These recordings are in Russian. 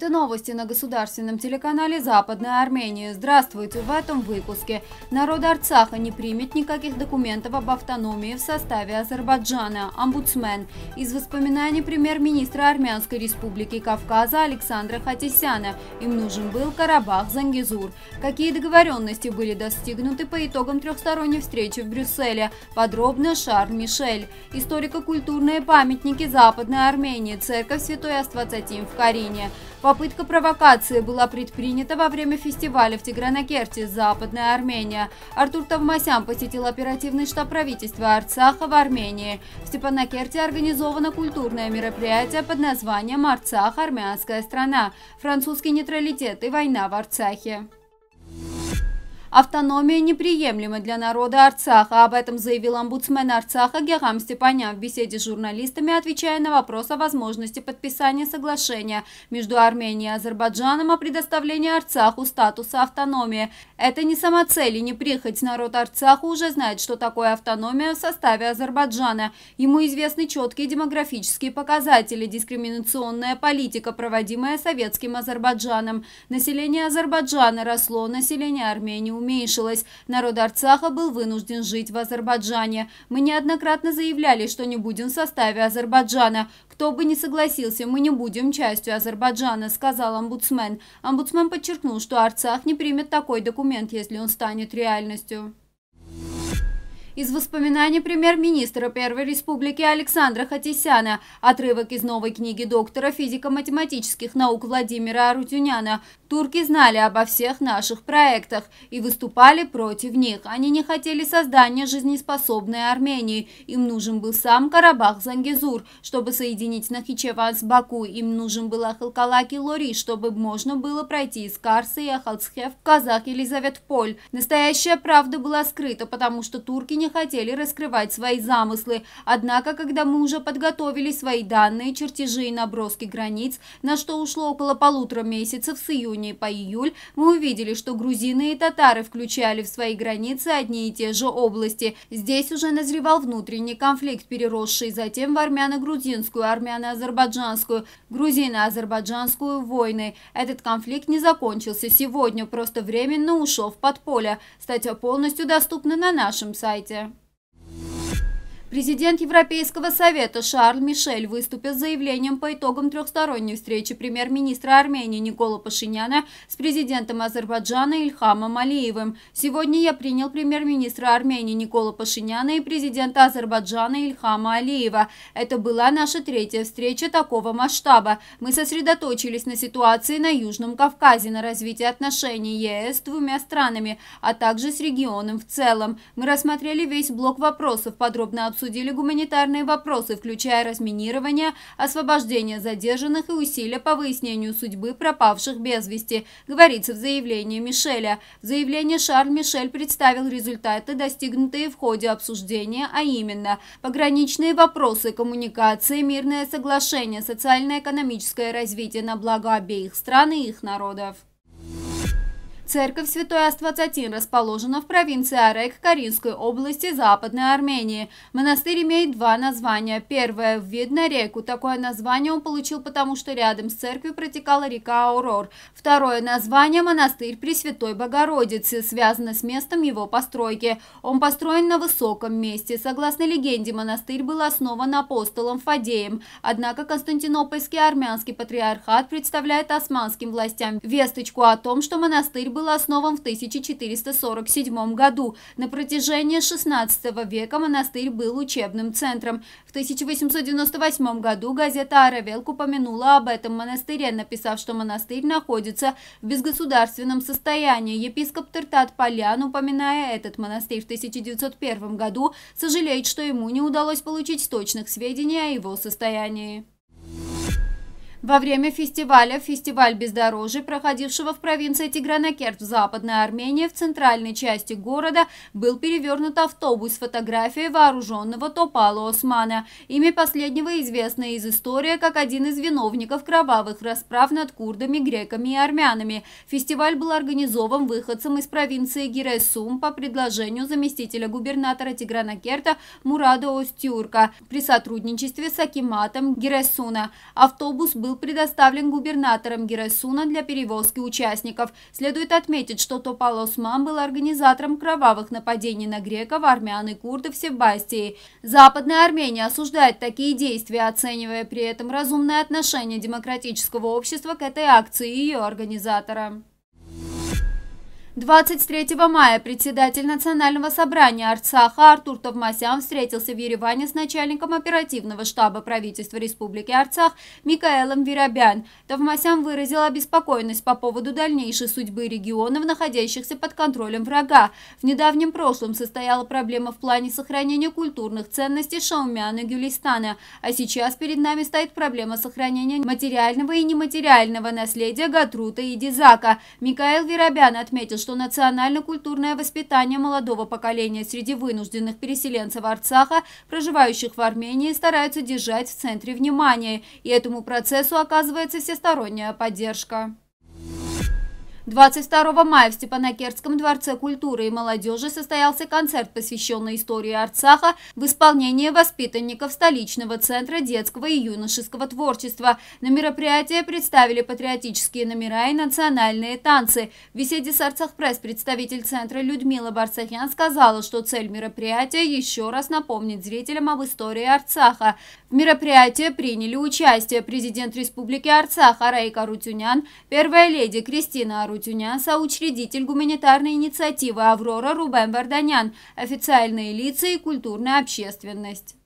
Это новости на государственном телеканале Западная Армения. Здравствуйте в этом выпуске. Народ Арцаха не примет никаких документов об автономии в составе Азербайджана. Омбудсмен. Из воспоминаний премьер-министра Армянской республики Кавказа Александра Хатисяна. Им нужен был Карабах Зангизур. Какие договоренности были достигнуты по итогам трехсторонней встречи в Брюсселе? Подробно Шарль Мишель. Историко-культурные памятники Западной Армении. Церковь Святой Аствацатим в Карине. По Попытка провокации была предпринята во время фестиваля в Тигранакерте, Западная Армения. Артур Тавмасян посетил оперативный штаб правительства Арцаха в Армении. В Степанакерте организовано культурное мероприятие под названием «Арцах. Армянская страна. Французский нейтралитет и война в Арцахе». Автономия неприемлема для народа Арцаха. Об этом заявил омбудсмен Арцаха Герам Степанян в беседе с журналистами, отвечая на вопрос о возможности подписания соглашения между Арменией и Азербайджаном о предоставлении Арцаху статуса автономии. Это не самоцель и не прихоть. Народ Арцаха уже знает, что такое автономия в составе Азербайджана. Ему известны четкие демографические показатели, дискриминационная политика, проводимая советским Азербайджаном. Население Азербайджана росло, население Армении уменьшилось. Народ Арцаха был вынужден жить в Азербайджане. Мы неоднократно заявляли, что не будем в составе Азербайджана. Кто бы не согласился, мы не будем частью Азербайджана, сказал омбудсмен. Омбудсмен подчеркнул, что Арцах не примет такой документ, если он станет реальностью. Из воспоминаний премьер-министра Первой Республики Александра Хатисяна. Отрывок из новой книги доктора физико-математических наук Владимира Арутюняна. Турки знали обо всех наших проектах и выступали против них. Они не хотели создания жизнеспособной Армении. Им нужен был сам Карабах-Зангизур, чтобы соединить Нахичеван с Баку. Им нужен был Ахалкалаки-Лори, чтобы можно было пройти из Карса и Ахалцхев в Казах-Елизаветполь. Настоящая правда была скрыта, потому что турки не хотели раскрывать свои замыслы, однако, когда мы уже подготовили свои данные, чертежи и наброски границ, на что ушло около полутора месяцев с июня по июль, мы увидели, что грузины и татары включали в свои границы одни и те же области. Здесь уже назревал внутренний конфликт, переросший затем в армяно-грузинскую, армяно-азербайджанскую, грузино-азербайджанскую войны. Этот конфликт не закончился сегодня, просто временно ушел в подполье. Статья полностью доступна на нашем сайте. Здравствуйте. Президент Европейского совета Шарль Мишель выступил с заявлением по итогам трехсторонней встречи премьер-министра Армении Никола Пашиняна с президентом Азербайджана Ильхамом Алиевым. Сегодня я принял премьер-министра Армении Никола Пашиняна и президента Азербайджана Ильхама Алиева. Это была наша третья встреча такого масштаба. Мы сосредоточились на ситуации на Южном Кавказе, на развитии отношений ЕС с двумя странами, а также с регионом в целом. Мы рассмотрели весь блок вопросов, подробно обсудили обсудили гуманитарные вопросы, включая разминирование, освобождение задержанных и усилия по выяснению судьбы пропавших без вести, говорится в заявлении Мишеля. В заявлении Шарль Мишель представил результаты, достигнутые в ходе обсуждения, а именно пограничные вопросы, коммуникации, мирное соглашение, социально-экономическое развитие на благо обеих стран и их народов. Церковь Святой Аствацатин расположена в провинции Арек Каринской области Западной Армении. Монастырь имеет два названия. Первое – вид на реку. Такое название он получил, потому что рядом с церковью протекала река Аурор. Второе название – монастырь Пресвятой Богородицы, связано с местом его постройки. Он построен на высоком месте. Согласно легенде, монастырь был основан апостолом Фадеем. Однако Константинопольский армянский патриархат представляет османским властям весточку о том, что монастырь был был основан в 1447 году. На протяжении XVI века монастырь был учебным центром. В 1898 году газета «Аравелк» упомянула об этом монастыре, написав, что монастырь находится в безгосударственном состоянии. Епископ Тертат Полян, упоминая этот монастырь в 1901 году, сожалеет, что ему не удалось получить точных сведений о его состоянии. Во время фестиваля «Фестиваль бездорожья», проходившего в провинции Тигранакерт в Западной Армении, в центральной части города был перевернут автобус с фотографией вооруженного Топала Османа. Имя последнего известно из истории как один из виновников кровавых расправ над курдами, греками и армянами. Фестиваль был организован выходцем из провинции Гиресум по предложению заместителя губернатора Тигранакерта Мурада Остюрка при сотрудничестве с Акиматом Гиресуна. Автобус был был предоставлен губернатором Герасуна для перевозки участников. Следует отметить, что Топалосман был организатором кровавых нападений на греков, армян и курдов в Себастии. Западная Армения осуждает такие действия, оценивая при этом разумное отношение демократического общества к этой акции и ее организатора. 23 мая председатель Национального собрания Арцаха Артур Товмасян встретился в Ереване с начальником оперативного штаба правительства Республики Арцах Микаэлом Веробян. Товмасян выразил обеспокоенность по поводу дальнейшей судьбы регионов, находящихся под контролем врага. В недавнем прошлом состояла проблема в плане сохранения культурных ценностей Шаумяна и Гюлистана, а сейчас перед нами стоит проблема сохранения материального и нематериального наследия Гатрута и Дизака. Микаэл Веробян отметил, что что национально-культурное воспитание молодого поколения среди вынужденных переселенцев Арцаха, проживающих в Армении, стараются держать в центре внимания, и этому процессу оказывается всесторонняя поддержка. 22 мая в Степанакертском дворце культуры и молодежи состоялся концерт, посвященный истории Арцаха в исполнении воспитанников столичного центра детского и юношеского творчества. На мероприятии представили патриотические номера и национальные танцы. В беседе с Арцах-пресс представитель центра Людмила Барсахян сказала, что цель мероприятия еще раз напомнить зрителям об истории Арцаха. В мероприятии приняли участие президент Республики Арцах Арайка Рутюнян, первая леди Кристина Арутюнян, Анвар Утюня, соучредитель гуманитарной инициативы «Аврора» Рубен Варданян, официальные лица и культурная общественность.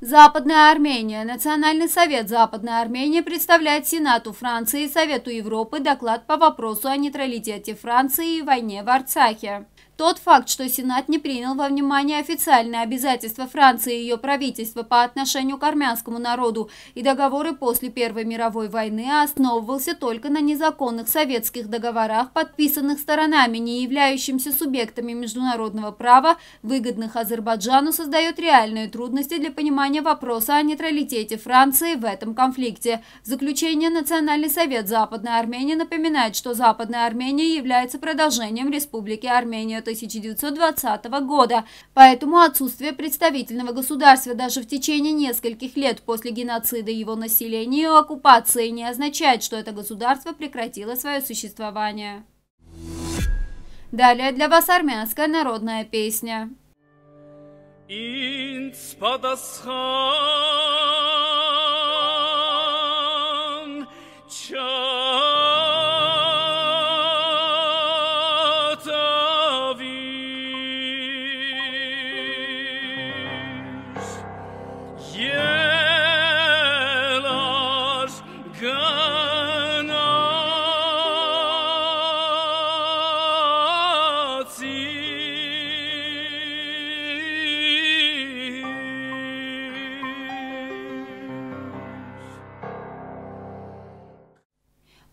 Западная Армения. Национальный совет Западной Армении представляет Сенату Франции и Совету Европы доклад по вопросу о нейтралитете Франции и войне в Арцахе. Тот факт, что Сенат не принял во внимание официальные обязательства Франции и ее правительства по отношению к армянскому народу и договоры после Первой мировой войны, основывался только на незаконных советских договорах, подписанных сторонами, не являющимися субъектами международного права, выгодных Азербайджану, создает реальные трудности для понимания вопроса о нейтралитете Франции в этом конфликте. В заключение Национальный совет Западной Армении напоминает, что Западная Армения является продолжением Республики Армения 1920 года. Поэтому отсутствие представительного государства даже в течение нескольких лет после геноцида его населения и оккупации не означает, что это государство прекратило свое существование. Далее для вас армянская народная песня.